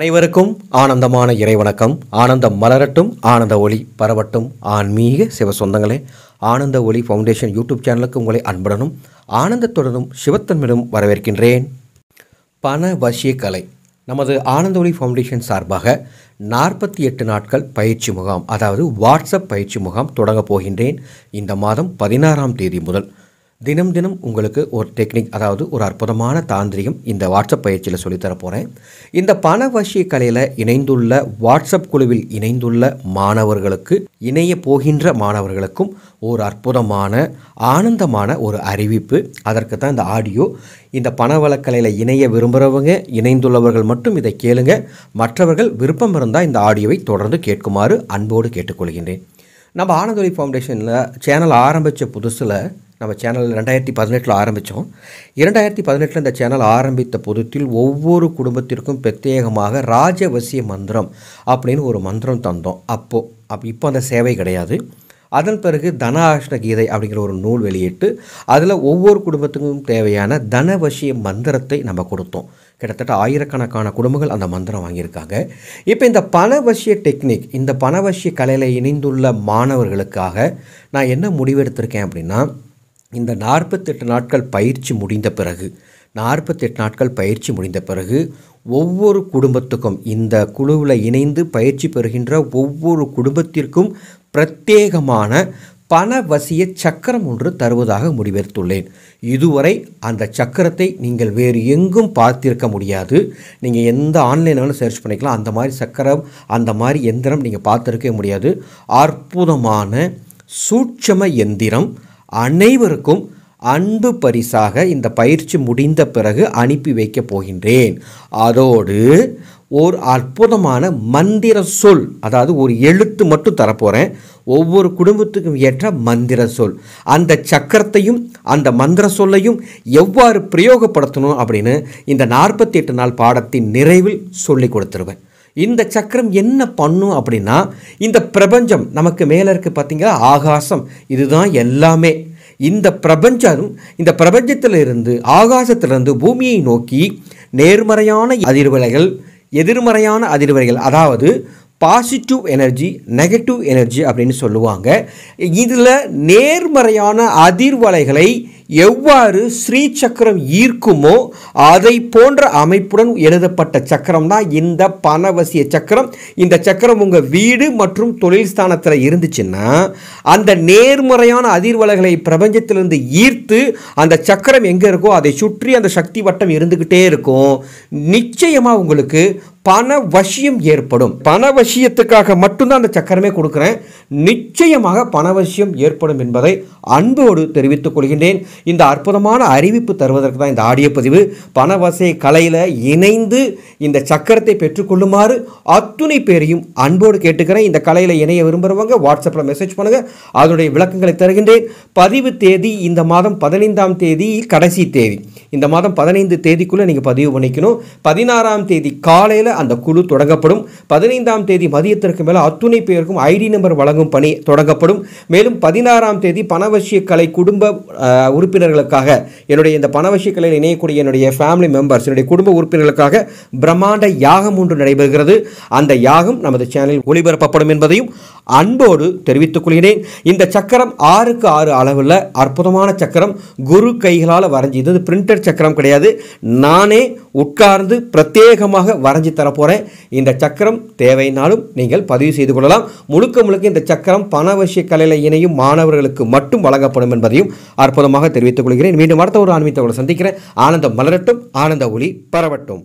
அனைவருக்கும் ஆனந்தமான இறைவணக்கம் ஆனந்தம் மலரட்டும் ஆனந்த ஒளி பரவட்டும் ஆன்மீக சிவ சொந்தங்களே ஆனந்த ஒளி ஃபவுண்டேஷன் யூடியூப் சேனலுக்கு உங்களை அன்புடனும் ஆனந்தத்துடனும் சிவத்தன்மிடம் வரவேற்கின்றேன் பண வசிய கலை நமது ஆனந்த ஒளி ஃபவுண்டேஷன் சார்பாக நாற்பத்தி எட்டு நாட்கள் பயிற்சி முகாம் அதாவது வாட்ஸ்அப் பயிற்சி முகாம் தொடங்கப் போகின்றேன் இந்த மாதம் பதினாறாம் தேதி முதல் தினம் தினம் உங்களுக்கு ஒரு டெக்னிக் அதாவது ஒரு அற்புதமான தாந்திரிகம் இந்த வாட்ஸ்அப் பயிற்சியில் சொல்லித்தர போகிறேன் இந்த பணவசிய கலையில் இணைந்துள்ள வாட்ஸ்அப் குழுவில் இணைந்துள்ள மாணவர்களுக்கு இணைய போகின்ற மாணவர்களுக்கும் ஒரு அற்புதமான ஆனந்தமான ஒரு அறிவிப்பு அதற்கு தான் இந்த ஆடியோ இந்த பணவளக்கலையில் இணைய விரும்புகிறவங்க இணைந்துள்ளவர்கள் மட்டும் இதை கேளுங்க மற்றவர்கள் விருப்பம் இருந்தால் இந்த ஆடியோவை தொடர்ந்து கேட்குமாறு அன்போடு கேட்டுக்கொள்கின்றேன் நம்ம ஆனந்தொலி ஃபவுண்டேஷனில் சேனல் ஆரம்பித்த புதுசில் நம்ம சேனல் ரெண்டாயிரத்தி பதினெட்டில் ஆரம்பித்தோம் இரண்டாயிரத்தி பதினெட்டில் இந்த சேனல் ஆரம்பித்த பொதுத்தில் ஒவ்வொரு குடும்பத்திற்கும் பிரத்யேகமாக ராஜவசிய மந்திரம் அப்படின்னு ஒரு மந்திரம் தந்தோம் அப்போது அப் இப்போ அந்த சேவை கிடையாது அதன் பிறகு தனாஷ்ண கீதை அப்படிங்கிற ஒரு நூல் வெளியிட்டு அதில் ஒவ்வொரு குடும்பத்துக்கும் தேவையான தனவசிய மந்திரத்தை நம்ம கொடுத்தோம் கிட்டத்தட்ட ஆயிரக்கணக்கான குடும்பங்கள் அந்த மந்திரம் வாங்கியிருக்காங்க இப்போ இந்த பணவசிய டெக்னிக் இந்த பணவசிய கலையில் இணைந்துள்ள மாணவர்களுக்காக நான் என்ன முடிவெடுத்திருக்கேன் அப்படின்னா இந்த நாற்பத்தெட்டு நாட்கள் பயிற்சி முடிந்த பிறகு நாற்பத்தெட்டு நாட்கள் பயிற்சி முடிந்த பிறகு ஒவ்வொரு குடும்பத்துக்கும் இந்த குழுவில் இணைந்து பயிற்சி பெறுகின்ற ஒவ்வொரு குடும்பத்திற்கும் பிரத்யேகமான பண வசிய சக்கரம் ஒன்று தருவதாக முடிவெடுத்துள்ளேன் இதுவரை அந்த சக்கரத்தை நீங்கள் வேறு எங்கும் பார்த்திருக்க முடியாது நீங்கள் எந்த ஆன்லைனாலும் சர்ச் பண்ணிக்கலாம் அந்த மாதிரி சக்கரம் அந்த மாதிரி எந்திரம் நீங்கள் பார்த்துருக்கவே முடியாது அற்புதமான சூட்சம எந்திரம் அனைவருக்கும் அன்பு பரிசாக இந்த பயிற்சி முடிந்த பிறகு அனுப்பி வைக்கப் போகின்றேன் அதோடு ஒரு அற்புதமான மந்திர சொல் அதாவது ஒரு எழுத்து மட்டும் தரப்போகிறேன் ஒவ்வொரு குடும்பத்துக்கும் ஏற்ற மந்திர சொல் அந்த சக்கரத்தையும் அந்த மந்திர சொல்லையும் எவ்வாறு பிரயோகப்படுத்தணும் அப்படின்னு இந்த நாற்பத்தி எட்டு நாள் பாடத்தின் நிறைவில் சொல்லி கொடுத்துருவேன் இந்த சக்கரம் என்ன பண்ணும் அப்படின்னா இந்த பிரபஞ்சம் நமக்கு மேலே இருக்குது பார்த்தீங்களா ஆகாசம் இதுதான் எல்லாமே இந்த பிரபஞ்சம் இந்த பிரபஞ்சத்தில் இருந்து ஆகாசத்திலிருந்து பூமியை நோக்கி நேர்மறையான அதிர்வலைகள் எதிர்மறையான அதிர்வலைகள் அதாவது பாசிட்டிவ் எனர்ஜி நெகட்டிவ் எனர்ஜி அப்படின்னு சொல்லுவாங்க இதில் நேர்மறையான அதிர்வலைகளை எவ்வாறு ஸ்ரீ சக்கரம் ஈர்க்குமோ அதை போன்ற அமைப்புடன் எழுதப்பட்ட சக்கரம் தான் இந்த பணவசிய சக்கரம் இந்த சக்கரம் உங்கள் வீடு மற்றும் தொழில் ஸ்தானத்தில் இருந்துச்சுன்னா அந்த நேர்மறையான அதிர்வலைகளை பிரபஞ்சத்திலிருந்து ஈர்த்து அந்த சக்கரம் எங்கே இருக்கோ அதை சுற்றி அந்த சக்தி வட்டம் இருந்துக்கிட்டே இருக்கும் நிச்சயமாக உங்களுக்கு பண வசியம் ஏற்படும் பண வசியத்துக்காக மட்டும்தான் அந்த சக்கரமே கொடுக்குறேன் நிச்சயமாக பணவசியம் ஏற்படும் என்பதை அன்போடு தெரிவித்துக் கொள்கின்றேன் இந்த அற்புதமான அறிவிப்பு தருவதற்கு தான் இந்த ஆடியோ பதிவு பணவசை கலையில் இணைந்து இந்த சக்கரத்தை பெற்றுக்கொள்ளுமாறு அத்துணை பேரையும் அன்போடு கேட்டுக்கிறேன் இந்த கலையில் இணைய விரும்புகிறவங்க வாட்ஸ்அப்பில் மெசேஜ் பண்ணுங்கள் அதனுடைய விளக்கங்களை தருகின்றேன் பதிவு தேதி இந்த மாதம் பதினைந்தாம் தேதி கடைசி தேதி இந்த மாதம் பதினைந்து தேதிக்குள்ளே நீங்கள் பதிவு பண்ணிக்கணும் பதினாறாம் தேதி காலையில் அந்த குழு தொடங்கப்படும் பதினைந்தாம் தேதி மதியத்திற்கு மேலே அத்துணை பேருக்கும் ஐடி நம்பர் வழங்கும் பணி தொடங்கப்படும் மேலும் பதினாறாம் தேதி பணவசிய கலை குடும்ப உறுப்பினர்களுக்காக என்னுடைய இந்த பணவசிய கலையில் இணையக்கூடிய என்னுடைய ஃபேமிலி மெம்பர்ஸ் என்னுடைய குடும்ப உறுப்பினர்களுக்காக பிரம்மாண்ட யாகம் ஒன்று நடைபெறுகிறது அந்த யாகம் நமது சேனலில் ஒளிபரப்பப்படும் என்பதையும் அன்போடு தெரிவித்துக் கொள்கிறேன் இந்த சக்கரம் ஆறுக்கு ஆறு அளவில் அற்புதமான சக்கரம் குரு கைகளால் வரைஞ்சி இது பிரிண்டட் ஜோதிடர் சக்கரம் கிடையாது நானே உட்கார்ந்து பிரத்யேகமாக வரைஞ்சி தரப்போகிறேன் இந்த சக்கரம் தேவைனாலும் நீங்கள் பதிவு செய்து கொள்ளலாம் முழுக்க முழுக்க இந்த சக்கரம் பணவசிய கலையில் இணையும் மாணவர்களுக்கு மட்டும் வழங்கப்படும் என்பதையும் அற்புதமாக தெரிவித்துக் கொள்கிறேன் மீண்டும் அடுத்த ஒரு ஆன்மீகத்தோடு சந்திக்கிறேன் ஆனந்தம் மலரட்டும் ஆனந்த ஒளி பரவட்டும்